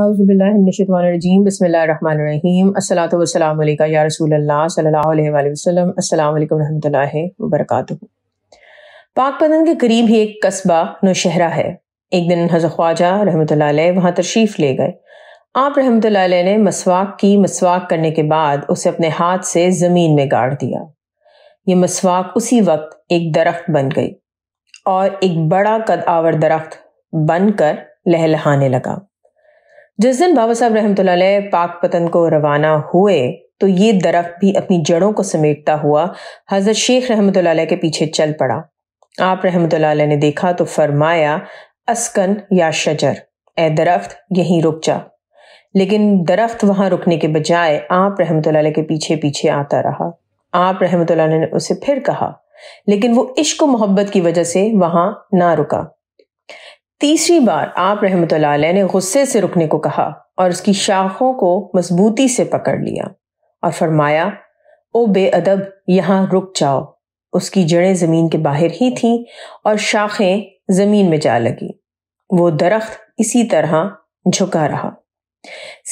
पाक पाकपतन के करीब ही एक कस्बा नौशहरा है एक दिन हज़रत ख्वाजा रहमत वहाँ तशरीफ़ ले गए आप रहमत ने मसवाक की मसवाक करने के बाद उसे अपने हाथ से ज़मीन में गाड़ दिया ये मसवाक उसी वक्त एक दरख्त बन गई और एक बड़ा कद आवर दरख्त बनकर लहलहाने लगा जिस दिन बाबा साहब रहमत पाक पतन को रवाना हुए तो ये दरख्त भी अपनी जड़ों को समेटता हुआ हजरत शेख रहमत के पीछे चल पड़ा आप रहमत ने देखा तो फरमाया अस्कन या शजर ए दरख्त यहीं रुक जा लेकिन दरख्त वहां रुकने के बजाय आप रहमत के पीछे पीछे आता रहा आप रहमत ने उसे फिर कहा लेकिन वो इश्क मोहब्बत की वजह से वहां ना रुका तीसरी बार आप रहमत ने गुस्से से रुकने को कहा और उसकी शाखों को मजबूती से पकड़ लिया और फरमाया ओ बेअदब यहां रुक जाओ उसकी जड़ें ज़मीन के बाहर ही थीं और शाखें ज़मीन में जा लगी वो दरख्त इसी तरह झुका रहा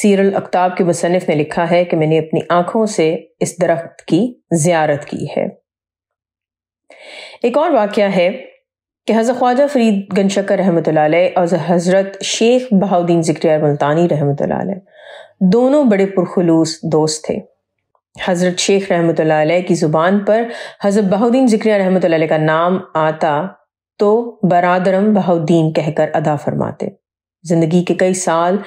सीरल अख्ताब के मुसनफ़ ने लिखा है कि मैंने अपनी आंखों से इस दरख्त की ज्यारत की है एक और वाक्य है कि हज़रत ख्वाजा फरीद गन शकर रहमत और हज़रत शेख बहाउद्दीन जिक्रिया मुल्तानी रहमत दोनों बड़े पुरखलूस दोस्त थे हज़रत शेख रहमत की ज़ुबान पर हज़रत बहाउद्दीन ज़िक्रिया रहमत का नाम आता तो बरदरम बहाउद्दीन कहकर अदा फरमाते ज़िंदगी के कई साल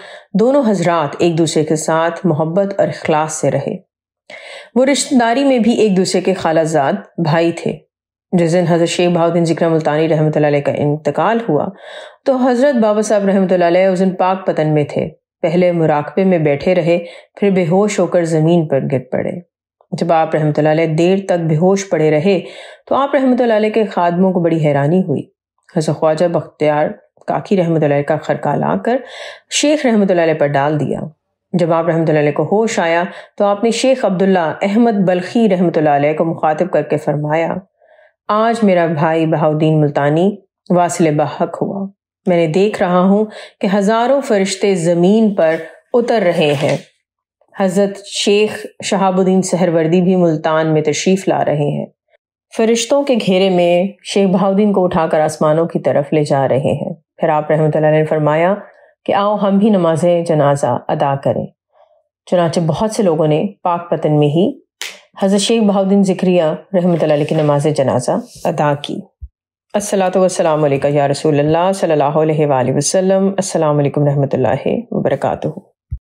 दोनों हजरात एक दूसरे के साथ मोहब्बत और अखलास से रहे वो रिश्तेदारी में भी एक दूसरे के खालाजाद भाई थे जिस दिन हज़रत शेख बहाद्दीन जिक्र मुल्तानी रहमत का इंतकाल हुआ तो हज़रत बाबा साहब रहमत उस दिन पाक पतन में थे पहले मुराकबे में बैठे रहे फिर बेहोश होकर ज़मीन पर गिर पड़े जब आप रहमत देर तक बेहोश पड़े रहे तो आप रहमत के खादमों को बड़ी हैरानी हुई हजरत ख्वाजा बख्तियार काकी रहमत का खरका लाकर शेख रहमत पर डाल दिया जब आप रहमत को होश आया तो आपने शेख अब्दुल्ला अहमद बल्खी रहमत को मुखातिब करके फरमाया आज मेरा भाई बहाउद्दीन मुल्तानी वासिल बहक हुआ मैंने देख रहा हूं कि हज़ारों फरिश्ते ज़मीन पर उतर रहे हैं हज़रत शेख शहाबुद्दीन सहरवर्दी भी मुल्तान में तशरीफ़ ला रहे हैं फरिश्तों के घेरे में शेख बहाउद्दीन को उठाकर आसमानों की तरफ ले जा रहे हैं फिर आप रहमत ने फरमाया कि आओ हम भी नमाज जनाजा अदा करें चुनाचे बहुत से लोगों ने पाक पतन में ही हज़रत शेख बहाद्दीन ज़िक्रिया रहमत की नमाज जनाजा अदा की असलातम या रसूल सल्ला वसलम अल्लाम रहमत ला वबरकू